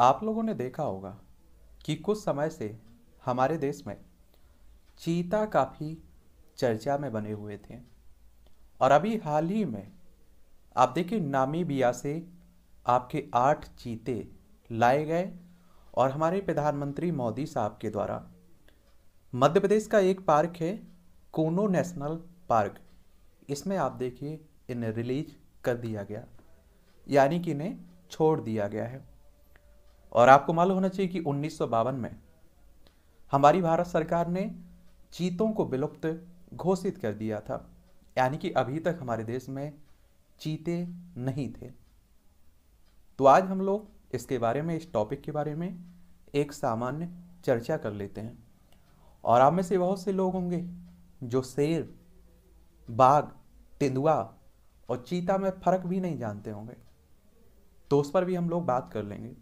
आप लोगों ने देखा होगा कि कुछ समय से हमारे देश में चीता काफ़ी चर्चा में बने हुए थे और अभी हाल ही में आप देखिए नामीबिया से आपके आठ चीते लाए गए और हमारे प्रधानमंत्री मोदी साहब के द्वारा मध्य प्रदेश का एक पार्क है कोनो नेशनल पार्क इसमें आप देखिए इन्हें रिलीज कर दिया गया यानी कि इन्हें छोड़ दिया गया है और आपको मालूम होना चाहिए कि उन्नीस में हमारी भारत सरकार ने चीतों को विलुप्त घोषित कर दिया था यानी कि अभी तक हमारे देश में चीते नहीं थे तो आज हम लोग इसके बारे में इस टॉपिक के बारे में एक सामान्य चर्चा कर लेते हैं और आप में से बहुत से लोग होंगे जो शेर बाघ तेंदुआ और चीता में फर्क भी नहीं जानते होंगे तो उस पर भी हम लोग बात कर लेंगे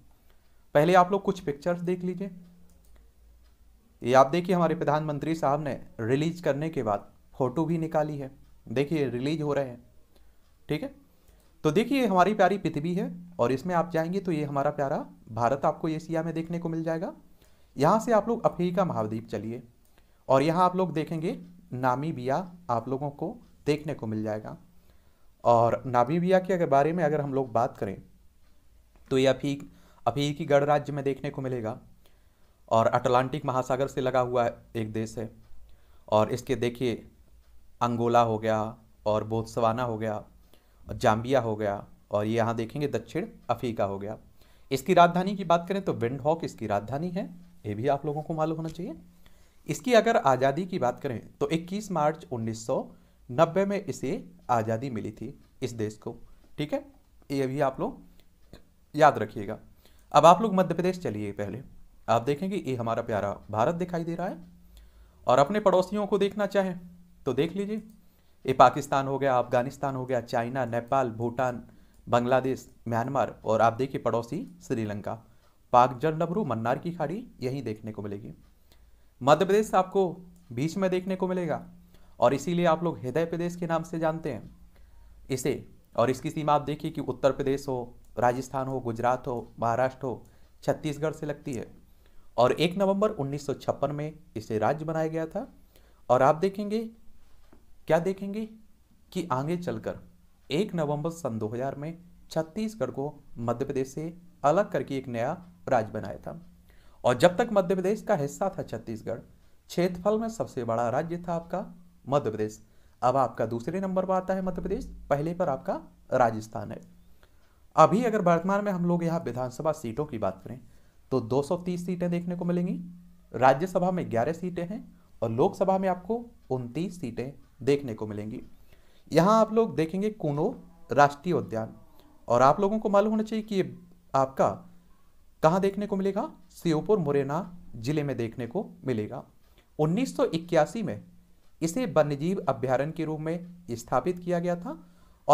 पहले आप लोग कुछ पिक्चर्स देख लीजिए ये आप देखिए हमारे प्रधानमंत्री साहब ने रिलीज करने के बाद फोटो भी निकाली है देखिए रिलीज हो रहे हैं ठीक है तो देखिए हमारी प्यारी पृथ्वी है और इसमें आप जाएंगे तो ये हमारा प्यारा भारत आपको एशिया में देखने को मिल जाएगा यहाँ से आप लोग अफ्रीका महाद्वीप चलिए और यहाँ आप लोग देखेंगे नामीबिया आप लोगों को देखने को मिल जाएगा और नामीबिया के बारे में अगर हम लोग बात करें तो यह अफ्रीक अभी की गणराज्य में देखने को मिलेगा और अटलांटिक महासागर से लगा हुआ एक देश है और इसके देखिए अंगोला हो गया और बोत्सवाना हो गया और जाम्बिया हो गया और ये यहाँ देखेंगे दक्षिण अफ्रीका हो गया इसकी राजधानी की बात करें तो विंडहॉक इसकी राजधानी है ये भी आप लोगों को मालूम होना चाहिए इसकी अगर आज़ादी की बात करें तो 21 मार्च 1990 में इसे आज़ादी मिली थी इस देश को ठीक है ये भी आप लोग याद रखिएगा अब आप लोग मध्य प्रदेश चलिए पहले आप देखेंगे ये हमारा प्यारा भारत दिखाई दे रहा है और अपने पड़ोसियों को देखना चाहें तो देख लीजिए ये पाकिस्तान हो गया अफगानिस्तान हो गया चाइना नेपाल भूटान बांग्लादेश म्यांमार और आप देखिए पड़ोसी श्रीलंका पाक जलडबरू मन्नार की खाड़ी यहीं देखने को मिलेगी मध्य प्रदेश आपको बीच में देखने को मिलेगा और इसीलिए आप लोग हृदय प्रदेश के नाम से जानते हैं इसे और इसकी सीमा आप देखिए कि उत्तर प्रदेश हो राजस्थान हो गुजरात हो महाराष्ट्र हो छत्तीसगढ़ से लगती है और एक नवंबर 1956 में इसे राज्य बनाया गया था और आप देखेंगे क्या देखेंगे कि आगे चलकर एक नवंबर सन 2000 में छत्तीसगढ़ को मध्य प्रदेश से अलग करके एक नया राज्य बनाया था और जब तक मध्य प्रदेश का हिस्सा था छत्तीसगढ़ क्षेत्रफल में सबसे बड़ा राज्य था आपका मध्य प्रदेश अब आपका दूसरे नंबर पर आता है मध्य प्रदेश पहले पर आपका राजस्थान है अभी अगर वर्तमान में हम लोग यहाँ विधानसभा सीटों की बात करें तो 230 सीटें देखने को मिलेंगी राज्यसभा में 11 सीटें हैं और लोकसभा में आपको उनतीस सीटें देखने को मिलेंगी यहाँ आप लोग देखेंगे कूनो राष्ट्रीय उद्यान और आप लोगों को मालूम होना चाहिए कि ये आपका कहाँ देखने को मिलेगा श्योपुर मुरैना जिले में देखने को मिलेगा उन्नीस में इसे वन्यजीव अभ्यारण्य के रूप में स्थापित किया गया था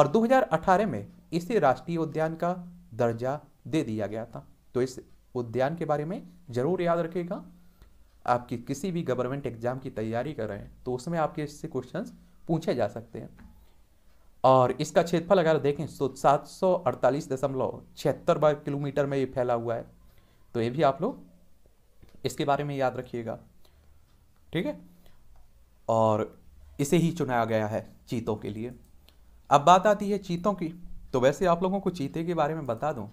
और 2018 में इसे राष्ट्रीय उद्यान का दर्जा दे दिया गया था तो इस उद्यान के बारे में ज़रूर याद रखेगा आपकी किसी भी गवर्नमेंट एग्जाम की तैयारी कर रहे हैं तो उसमें आपके इससे क्वेश्चंस पूछे जा सकते हैं और इसका क्षेत्रफल अगर देखें तो सात सौ अड़तालीस दशमलव छिहत्तर वर्ग किलोमीटर में ये फैला हुआ है तो ये भी आप लोग इसके बारे में याद रखिएगा ठीक है और इसे ही चुनाया गया है चीतों के लिए अब बात आती है चीतों की तो वैसे आप लोगों को चीते के बारे में बता दूं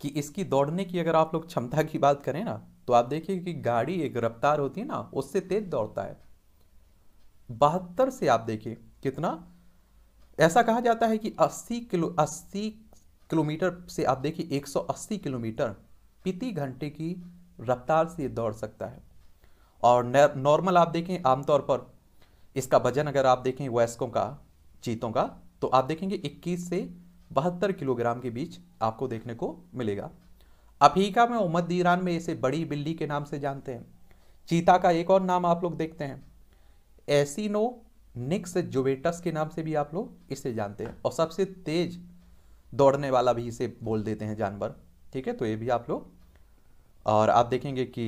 कि इसकी दौड़ने की अगर आप लोग क्षमता की बात करें ना तो आप देखिए कि गाड़ी एक रफ्तार होती है ना उससे तेज दौड़ता है बहत्तर से आप देखिए कितना ऐसा कहा जाता है कि 80 किलो 80 किलोमीटर से आप देखिए 180 किलोमीटर प्रति घंटे की रफ्तार से दौड़ सकता है और नॉर्मल आप देखें आमतौर पर इसका वजन अगर आप देखें वयस्कों का चीतों का तो आप देखेंगे 21 से बहत्तर किलोग्राम के बीच आपको देखने को मिलेगा अफ्रीका में और ईरान में इसे बड़ी बिल्ली के नाम से जानते हैं चीता का एक और नाम आप लोग देखते हैं एसिनो निक्स जुबेटस के नाम से भी आप लोग इसे जानते हैं और सबसे तेज दौड़ने वाला भी इसे बोल देते हैं जानवर ठीक है तो ये भी आप लोग और आप देखेंगे कि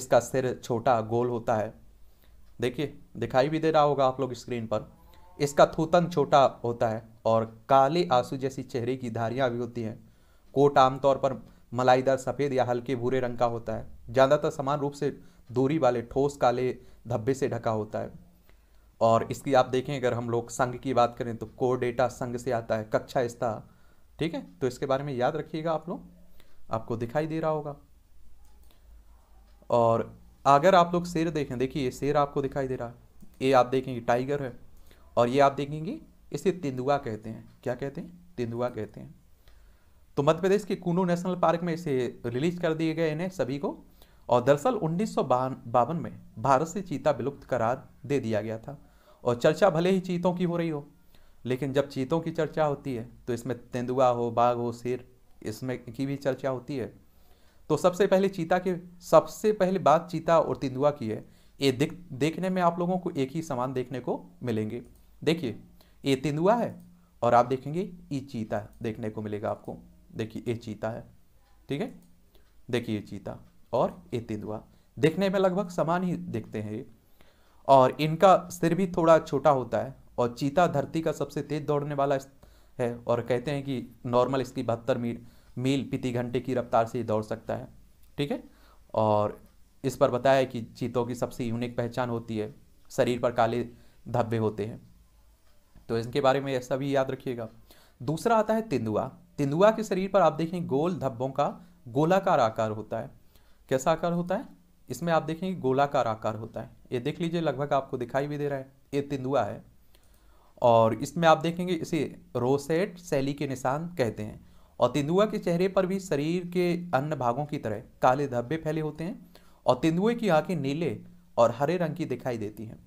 इसका सिर छोटा गोल होता है देखिए दिखाई भी दे रहा होगा आप लोग स्क्रीन पर इसका थूतन छोटा होता है और काले आंसू जैसी चेहरे की धारियाँ भी होती हैं कोट आमतौर पर मलाईदार सफ़ेद या हल्के भूरे रंग का होता है ज़्यादातर समान रूप से दूरी वाले ठोस काले धब्बे से ढका होता है और इसकी आप देखें अगर हम लोग संघ की बात करें तो कोर डेटा संघ से आता है कक्षा स्था ठीक है तो इसके बारे में याद रखिएगा आप लोग आपको दिखाई दे रहा होगा और अगर आप लोग शेर देखें देखिए ये शेर आपको दिखाई दे रहा है ये आप देखें टाइगर है और ये आप देखेंगे इसे तेंदुआ कहते हैं क्या कहते हैं तेंदुआ कहते हैं तो मध्य प्रदेश के कुनू नेशनल पार्क में इसे रिलीज कर दिए गए इन्हें सभी को और दरअसल उन्नीस में भारत से चीता विलुप्त करार दे दिया गया था और चर्चा भले ही चीतों की हो रही हो लेकिन जब चीतों की चर्चा होती है तो इसमें तेंदुआ हो बाघ हो शेर इसमें की भी चर्चा होती है तो सबसे पहले चीता के सबसे पहले बात चीता और तेंदुआ की है ये देखने में आप लोगों को एक ही समान देखने को मिलेंगे देखिए ये तेंदुआ है और आप देखेंगे ई चीता देखने को मिलेगा आपको देखिए ये चीता है ठीक है देखिए ये चीता और ये तेंदुआ देखने में लगभग समान ही देखते हैं ये और इनका सिर भी थोड़ा छोटा होता है और चीता धरती का सबसे तेज दौड़ने वाला है और कहते हैं कि नॉर्मल इसकी बहत्तर मील मील प्रति घंटे की रफ्तार से दौड़ सकता है ठीक है और इस पर बताया कि चीतों की सबसे यूनिक पहचान होती है शरीर पर काले धब्बे होते हैं तो इनके बारे में ऐसा भी याद रखिएगा दूसरा आता है तेंदुआ तेंदुआ के शरीर पर आप देखेंगे गोल धब्बों का गोलाकार आकार होता है कैसा आकार होता है इसमें आप देखेंगे गोलाकार आकार होता है ये देख लीजिए लगभग आपको दिखाई भी दे रहा है ये तेंदुआ है और इसमें आप देखेंगे इसे रोसेट शैली के निशान कहते हैं और तेंदुआ के चेहरे पर भी शरीर के अन्य भागों की तरह काले धब्बे फैले होते हैं और तेंदुए की आंखें नीले और हरे रंग की दिखाई देती हैं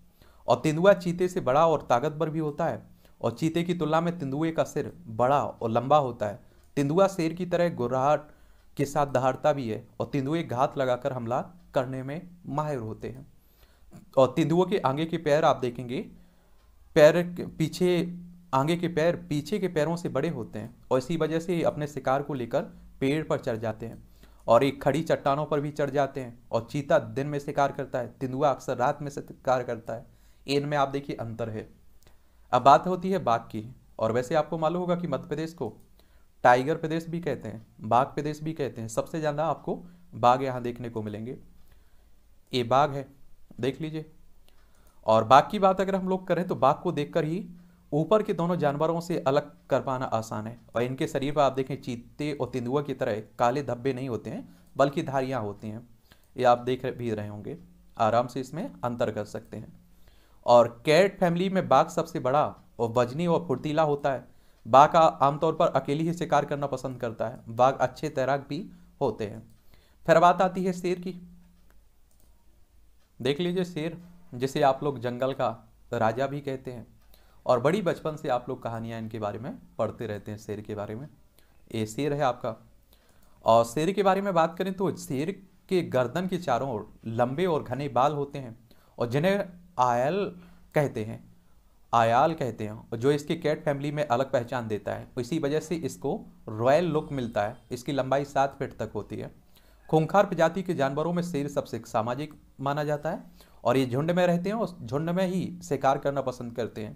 और तेंदुआ चीते से बड़ा और ताकतवर भी होता है और चीते की तुलना में तेंदुए का सिर बड़ा और लंबा होता है तेंदुआ शेर की तरह गुर्राहट के साथ दहाड़ता भी है और तेंदुए घात लगाकर हमला करने में माहिर होते हैं और तेंदुओं के आगे के पैर आप देखेंगे पैर पीछे आगे के पैर पीछे के पैरों से बड़े होते हैं और इसी वजह से अपने शिकार को लेकर पेड़ पर चढ़ जाते हैं और एक खड़ी चट्टानों पर भी चढ़ जाते हैं और चीता दिन में शिकार करता है तेंदुआ अक्सर रात में शिकार करता है इनमें आप देखिए अंतर है अब बात होती है बाघ की और वैसे आपको मालूम होगा कि मध्य प्रदेश को टाइगर प्रदेश भी कहते हैं बाघ प्रदेश भी कहते हैं सबसे ज़्यादा आपको बाघ यहाँ देखने को मिलेंगे ये बाघ है देख लीजिए और बाघ की बात अगर हम लोग करें तो बाघ को देखकर ही ऊपर के दोनों जानवरों से अलग कर पाना आसान है और इनके शरीर पर आप देखें चीते और तेंदुआ की तरह काले धब्बे नहीं होते हैं बल्कि धारियाँ होती हैं ये आप देख भी रहे होंगे आराम से इसमें अंतर कर सकते हैं और कैट फैमिली में बाघ सबसे बड़ा और वजनी और फुर्तीला होता है बाघ आमतौर पर अकेली ही शिकार करना पसंद करता है बाघ अच्छे तैराक भी होते हैं फिर बात आती है शेर की देख लीजिए शेर जिसे आप लोग जंगल का राजा भी कहते हैं और बड़ी बचपन से आप लोग कहानियाँ इनके बारे में पढ़ते रहते हैं शेर के बारे में ये शेर है आपका और शेर के बारे में बात करें तो शेर के गर्दन के चारों ओर लंबे और घने बाल होते हैं और जिन्हें आयल कहते हैं आयाल कहते हैं जो इसकी कैट फैमिली में अलग पहचान देता है इसी वजह से इसको रॉयल लुक मिलता है इसकी लंबाई सात फीट तक होती है खूंखार प्रजाति के जानवरों में शेर सबसे सामाजिक माना जाता है और ये झुंड में रहते हैं और झुंड में ही शिकार करना पसंद करते हैं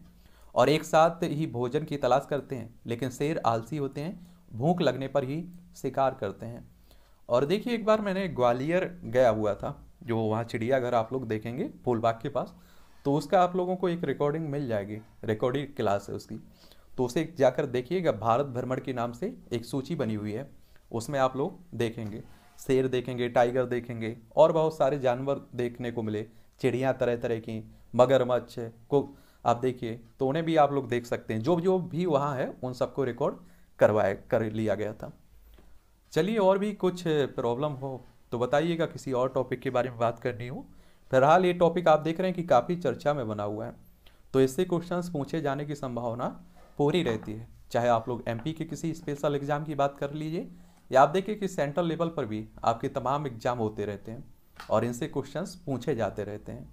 और एक साथ ही भोजन की तलाश करते हैं लेकिन शेर आलसी होते हैं भूख लगने पर ही शिकार करते हैं और देखिए एक बार मैंने ग्वालियर गया हुआ था जो वहाँ चिड़ियाघर आप लोग देखेंगे फूलबाग के पास तो उसका आप लोगों को एक रिकॉर्डिंग मिल जाएगी रिकॉर्डिंग क्लास है उसकी तो उसे जाकर देखिएगा भारत भ्रमण के नाम से एक सूची बनी हुई है उसमें आप लोग देखेंगे शेर देखेंगे टाइगर देखेंगे और बहुत सारे जानवर देखने को मिले चिड़ियाँ तरह तरह की मगरमच्छ को आप देखिए तो उन्हें भी आप लोग देख सकते हैं जो जो भी वहाँ है उन सबको रिकॉर्ड करवाया कर लिया गया था चलिए और भी कुछ प्रॉब्लम हो तो बताइएगा किसी और टॉपिक के बारे में बात करनी हो फिलहाल ये टॉपिक आप देख रहे हैं कि काफ़ी चर्चा में बना हुआ है तो इससे क्वेश्चन पूछे जाने की संभावना पूरी रहती है चाहे आप लोग एम के किसी स्पेशल एग्ज़ाम की बात कर लीजिए या आप देखिए कि सेंट्रल लेवल पर भी आपके तमाम एग्जाम होते रहते हैं और इनसे क्वेश्चन पूछे जाते रहते हैं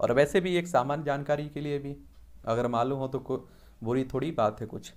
और वैसे भी एक सामान्य जानकारी के लिए भी अगर मालूम हो तो बुरी थोड़ी बात है कुछ